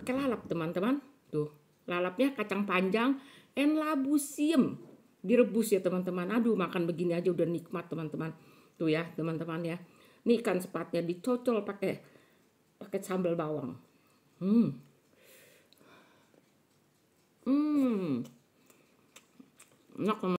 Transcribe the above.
pakai lalap teman-teman tuh lalapnya kacang panjang en labu siem direbus ya teman-teman aduh makan begini aja udah nikmat teman-teman tuh ya teman-teman ya ini ikan sepatnya dicocol pakai eh, pakai sambal bawang hmm hmm enak